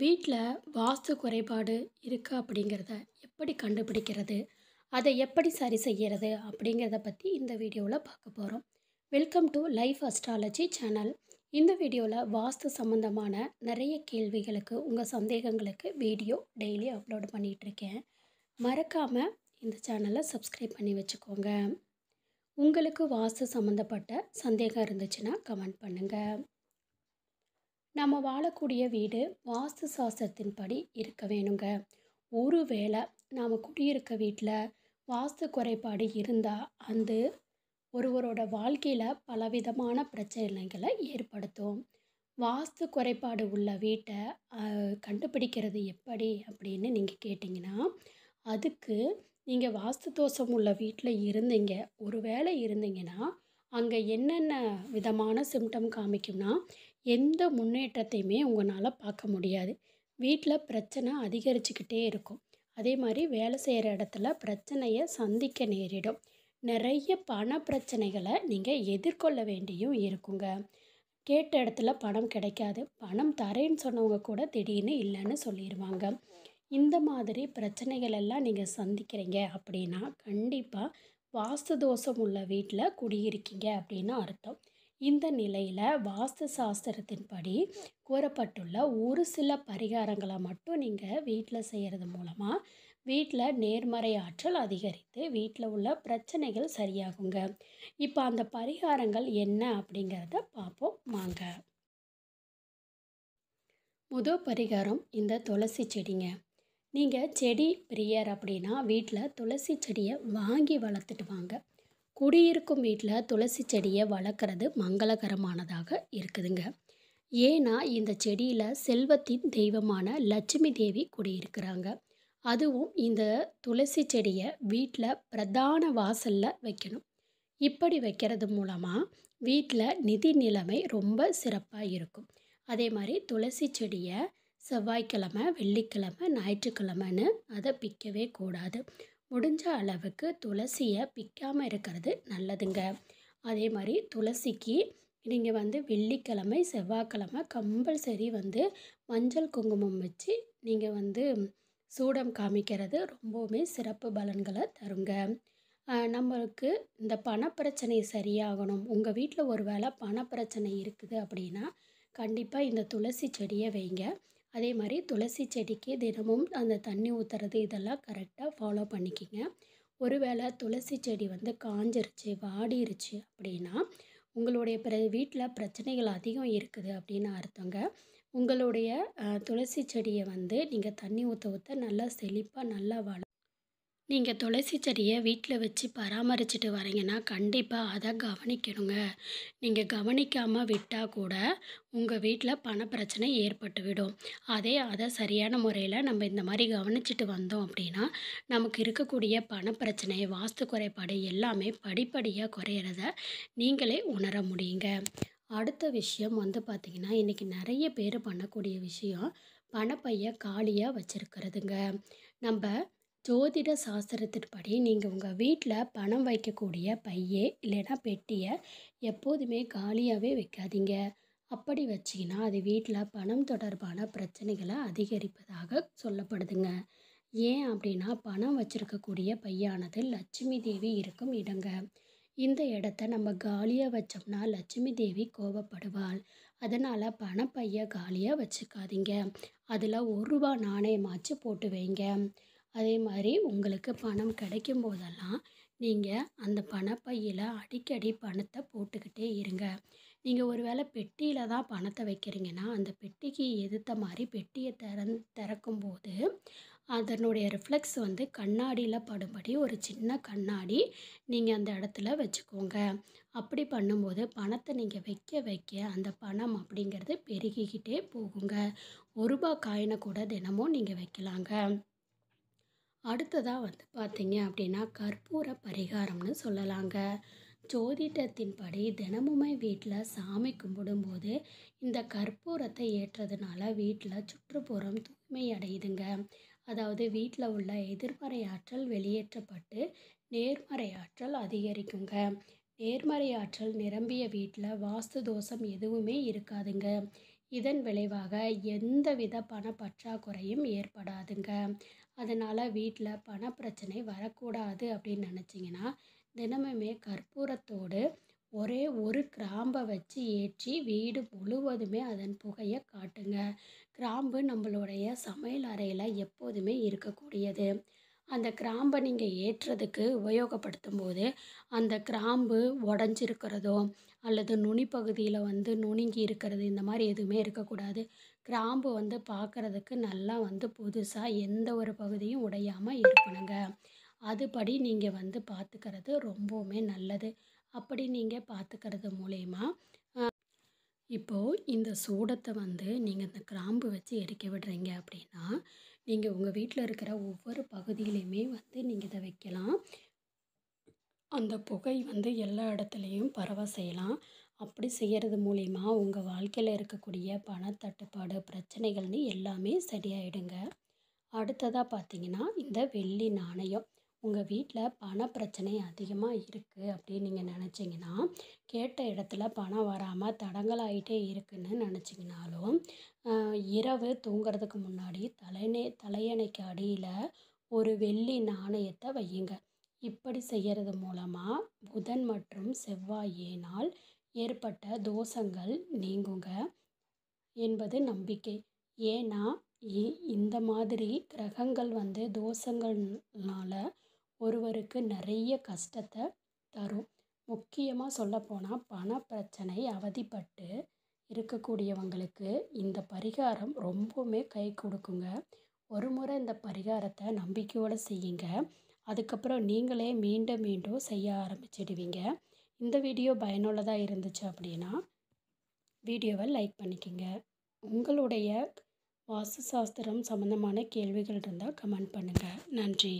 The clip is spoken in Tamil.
வீட்டில் வாஸ்து குறைபாடு இருக்குது அப்படிங்கிறத எப்படி கண்டுபிடிக்கிறது அதை எப்படி சரி செய்கிறது அப்படிங்கிறத பற்றி இந்த வீடியோவில் பார்க்க போகிறோம் welcome to life astrology channel இந்த வீடியோவில் வாஸ்து சம்மந்தமான நிறைய கேள்விகளுக்கு உங்கள் சந்தேகங்களுக்கு வீடியோ டெய்லி அப்லோட் பண்ணிகிட்ருக்கேன் மறக்காமல் இந்த சேனலை சப்ஸ்கிரைப் பண்ணி வச்சுக்கோங்க உங்களுக்கு வாஸ்து சம்மந்தப்பட்ட சந்தேகம் இருந்துச்சுன்னா கமெண்ட் பண்ணுங்கள் நம்ம வாழக்கூடிய வீடு வாஸ்து சாஸ்திரத்தின்படி இருக்க வேணுங்க ஒருவேளை நாம் குடியிருக்க வீட்டில் வாஸ்து குறைபாடு இருந்தால் அந்த ஒருவரோட வாழ்க்கையில் பலவிதமான பிரச்சனைகளை ஏற்படுத்தும் வாஸ்து குறைபாடு உள்ள வீட்டை கண்டுபிடிக்கிறது எப்படி அப்படின்னு நீங்கள் கேட்டிங்கன்னா அதுக்கு நீங்கள் வாஸ்து தோஷம் உள்ள வீட்டில் இருந்தீங்க ஒரு வேளை இருந்தீங்கன்னா அங்கே என்னென்ன விதமான சிம்டம் காமிக்கும்னா எந்த முன்னேற்றத்தையுமே உங்களால் பார்க்க முடியாது வீட்டில் பிரச்சனை அதிகரிச்சுக்கிட்டே இருக்கும் அதே மாதிரி வேலை செய்கிற இடத்துல பிரச்சனையை சந்திக்க நேரிடும் நிறைய பண பிரச்சனைகளை நீங்கள் எதிர்கொள்ள வேண்டியும் இருக்குங்க கேட்ட இடத்துல பணம் கிடைக்காது பணம் தரேன்னு சொன்னவங்க கூட திடீர்னு இல்லைன்னு சொல்லிடுவாங்க இந்த மாதிரி பிரச்சனைகள் எல்லாம் நீங்கள் சந்திக்கிறீங்க அப்படின்னா கண்டிப்பாக வாஸ்து தோஷம் உள்ள வீட்டில் குடியிருக்கீங்க அப்படின்னு அர்த்தம் இந்த நிலையில் வாஸ்து சாஸ்திரத்தின்படி கூறப்பட்டுள்ள ஒரு சில பரிகாரங்களை மட்டும் நீங்கள் வீட்டில் செய்கிறது மூலமாக வீட்டில் நேர்மறை ஆற்றல் அதிகரித்து வீட்டில் உள்ள பிரச்சனைகள் சரியாகுங்க இப்போ அந்த பரிகாரங்கள் என்ன அப்படிங்கிறத பார்ப்போம் வாங்க முதல் பரிகாரம் இந்த துளசி செடிங்க நீங்கள் செடி பிரியர் அப்படின்னா வீட்டில் துளசி செடியை வாங்கி வளர்த்துட்டு வாங்க குடியிருக்கும் வீட்டில் துளசி செடியை வளர்க்குறது மங்களகரமானதாக இருக்குதுங்க ஏன்னா இந்த செடியில் செல்வத்தின் தெய்வமான லட்சுமி தேவி குடியிருக்கிறாங்க அதுவும் இந்த துளசி செடியை வீட்டில் பிரதான வாசலில் வைக்கணும் இப்படி வைக்கிறது மூலமாக வீட்டில் நிதி நிலைமை ரொம்ப சிறப்பாக இருக்கும் அதே மாதிரி துளசி செடியை செவ்வாய்க்கிழமை வெள்ளிக்கிழமை ஞாயிற்றுக்கிழமைன்னு அதை பிக்கவே கூடாது முடிஞ்ச அளவுக்கு துளசியை பிக்காமல் இருக்கிறது நல்லதுங்க அதே மாதிரி துளசிக்கு நீங்கள் வந்து வெள்ளிக்கிழமை செவ்வாய்க்கிழமை கம்பல்சரி வந்து மஞ்சள் குங்குமம் வச்சு நீங்கள் வந்து சூடம் காமிக்கிறது ரொம்பவுமே சிறப்பு பலன்களை தருங்க நம்மளுக்கு இந்த பணப்பிரச்சனை சரியாகணும் உங்கள் வீட்டில் ஒரு வேளை பணப்பிரச்சனை இருக்குது அப்படின்னா கண்டிப்பாக இந்த துளசி செடியை வைங்க அதே மாதிரி துளசி செடிக்கு தினமும் அந்த தண்ணி ஊற்றுறது இதெல்லாம் கரெக்டாக ஃபாலோ பண்ணிக்கோங்க ஒரு வேளை துளசி செடி வந்து காஞ்சிருச்சு வாடிருச்சு அப்படின்னா உங்களுடைய பிற வீட்டில் பிரச்சனைகள் அதிகம் இருக்குது அப்படின்னு அர்த்தங்க உங்களுடைய துளசி செடியை வந்து நீங்கள் தண்ணி ஊற்ற ஊற்ற நல்லா செழிப்பாக நல்லா வள நீங்கள் துளசி செடியை வீட்டில் வச்சு பராமரிச்சுட்டு வரீங்கன்னா கண்டிப்பாக அதை கவனிக்கணுங்க நீங்கள் கவனிக்காமல் விட்டால் கூட உங்கள் வீட்டில் பணப்பிரச்சனை ஏற்பட்டுவிடும் அதே அதை சரியான முறையில் நம்ம இந்த மாதிரி கவனிச்சிட்டு வந்தோம் அப்படின்னா நமக்கு இருக்கக்கூடிய பணப்பிரச்சனை வாஸ்து குறைபாடு எல்லாமே படிப்படியாக குறையிறத நீங்களே உணர முடியுங்க அடுத்த விஷயம் வந்து பார்த்திங்கன்னா இன்றைக்கி நிறைய பேர் பண்ணக்கூடிய விஷயம் பணப்பையை காலியாக வச்சுருக்கிறதுங்க நம்ம ஜோதிட சாஸ்திரத்தின்படி நீங்கள் உங்கள் வீட்டில் பணம் வைக்கக்கூடிய பையே இல்லைன்னா பெட்டியை எப்போதுமே காலியாகவே வைக்காதீங்க அப்படி வச்சிங்கன்னா அது வீட்டில் பணம் தொடர்பான பிரச்சனைகளை அதிகரிப்பதாக சொல்லப்படுதுங்க ஏன் அப்படின்னா பணம் வச்சுருக்கக்கூடிய பையானது லட்சுமி தேவி இருக்கும் இடங்க இந்த இடத்த நம்ம காலியாக வச்சோம்னா லட்சுமி தேவி கோபப்படுவாள் அதனால் பணப்பையை காலியாக வச்சுக்காதீங்க அதில் ஒரு ரூபா நாணயமாச்சு போட்டு வைங்க அதே மாதிரி உங்களுக்கு பணம் கிடைக்கும் போதெல்லாம் நீங்கள் அந்த பணப்பையில் அடிக்கடி பணத்தை போட்டுக்கிட்டே இருங்க நீங்கள் ஒரு வேளை பெட்டியில் தான் பணத்தை வைக்கிறீங்கன்னா அந்த பெட்டிக்கு எதிர்த்த மாதிரி பெட்டியை திறந் திறக்கும் போது அதனுடைய ரிஃப்ளெக்ஸ் வந்து கண்ணாடியில் படும்படி ஒரு சின்ன கண்ணாடி நீங்கள் அந்த இடத்துல வச்சுக்கோங்க அப்படி பண்ணும்போது பணத்தை நீங்கள் வைக்க வைக்க அந்த பணம் அப்படிங்கிறது பெருகிக்கிட்டே போகுங்க ஒரு ரூபா காயினை கூட தினமும் நீங்கள் வைக்கலாங்க அடுத்ததாக வந்து பார்த்திங்க அப்படின்னா கற்பூர பரிகாரம்னு சொல்லலாங்க ஜோதிடத்தின்படி தினமுமே வீட்டில் சாமி கும்பிடும்போது இந்த கற்பூரத்தை ஏற்றதுனால வீட்டில் சுற்றுப்புறம் தூய்மை அடையுதுங்க அதாவது வீட்டில் உள்ள எதிர்மறை ஆற்றல் வெளியேற்றப்பட்டு நேர்மறை ஆற்றல் அதிகரிக்குங்க நேர்மறை ஆற்றல் நிரம்பிய வீட்டில் வாஸ்து தோஷம் எதுவுமே இருக்காதுங்க இதன் விளைவாக எந்தவித பண பற்றாக்குறையும் ஏற்படாதுங்க அதனால் வீட்டில் பணப்பிரச்சனை வரக்கூடாது அப்படின்னு நினச்சிங்கன்னா தினமுமே கற்பூரத்தோடு ஒரே ஒரு கிராம்பை வச்சு ஏற்றி வீடு முழுவதுமே அதன் புகையை காட்டுங்க கிராம்பு நம்மளுடைய சமையல் அறையில் எப்போதுமே இருக்கக்கூடியது அந்த கிராம்பை நீங்கள் ஏற்றுறதுக்கு உபயோகப்படுத்தும் போது அந்த கிராம்பு உடஞ்சிருக்கிறதோ அல்லது நுனி பகுதியில் வந்து நுணுங்கி இருக்கிறது இந்த மாதிரி எதுவுமே இருக்கக்கூடாது கிராம்பு வந்து பார்க்குறதுக்கு நல்லா வந்து புதுசாக எந்த ஒரு பகுதியும் உடையாமல் இருக்கணுங்க அதுபடி நீங்கள் வந்து பார்த்துக்கிறது ரொம்பவுமே நல்லது அப்படி நீங்கள் பார்த்துக்கிறது மூலயமா இப்போது இந்த சூடத்தை வந்து நீங்கள் இந்த கிராம்பு வச்சு எரிக்க விடுறீங்க அப்படின்னா நீங்கள் உங்கள் வீட்டில் இருக்கிற ஒவ்வொரு பகுதியிலையுமே வந்து நீங்கள் இதை வைக்கலாம் அந்த புகை வந்து எல்லா இடத்துலையும் பரவ செய்யலாம் அப்படி செய்கிறது மூலிமா உங்கள் வாழ்க்கையில் இருக்கக்கூடிய பணத்தட்டுப்பாடு பிரச்சனைகள்னு எல்லாமே சரியாயிடுங்க அடுத்ததாக பார்த்தீங்கன்னா இந்த வெள்ளி நாணயம் உங்கள் வீட்டில் பண பிரச்சனை அதிகமாக இருக்குது அப்படின்னு நீங்கள் நினச்சிங்கன்னா கேட்ட இடத்துல பணம் வராமல் தடங்களாகிட்டே இருக்குன்னு நினச்சிங்கனாலும் இரவு தூங்கிறதுக்கு முன்னாடி தலைநே தலையணைக்கு அடியில் ஒரு வெள்ளி நாணயத்தை வையுங்க இப்படி செய்கிறது மூலமாக புதன் மற்றும் செவ்வாயினால் ஏற்பட்ட தோஷங்கள் நீங்குங்க என்பது நம்பிக்கை ஏன்னா இ இந்த மாதிரி கிரகங்கள் வந்து தோஷங்கள்னால ஒருவருக்கு நிறைய கஷ்டத்தை தரும் முக்கியமாக சொல்லப்போனால் பண பிரச்சனை அவதிப்பட்டு இருக்கக்கூடியவங்களுக்கு இந்த பரிகாரம் ரொம்பவுமே கை கொடுக்குங்க ஒரு முறை இந்த பரிகாரத்தை நம்பிக்கையோடு செய்யுங்க அதுக்கப்புறம் நீங்களே மீண்டும் மீண்டும் செய்ய ஆரம்பிச்சிடுவீங்க இந்த வீடியோ பயனுள்ளதாக இருந்துச்சு அப்படின்னா வீடியோவை லைக் பண்ணிக்கோங்க உங்களுடைய வாஸ்து சாஸ்திரம் சம்மந்தமான கேள்விகள் இருந்தால் கமெண்ட் பண்ணுங்கள் நன்றி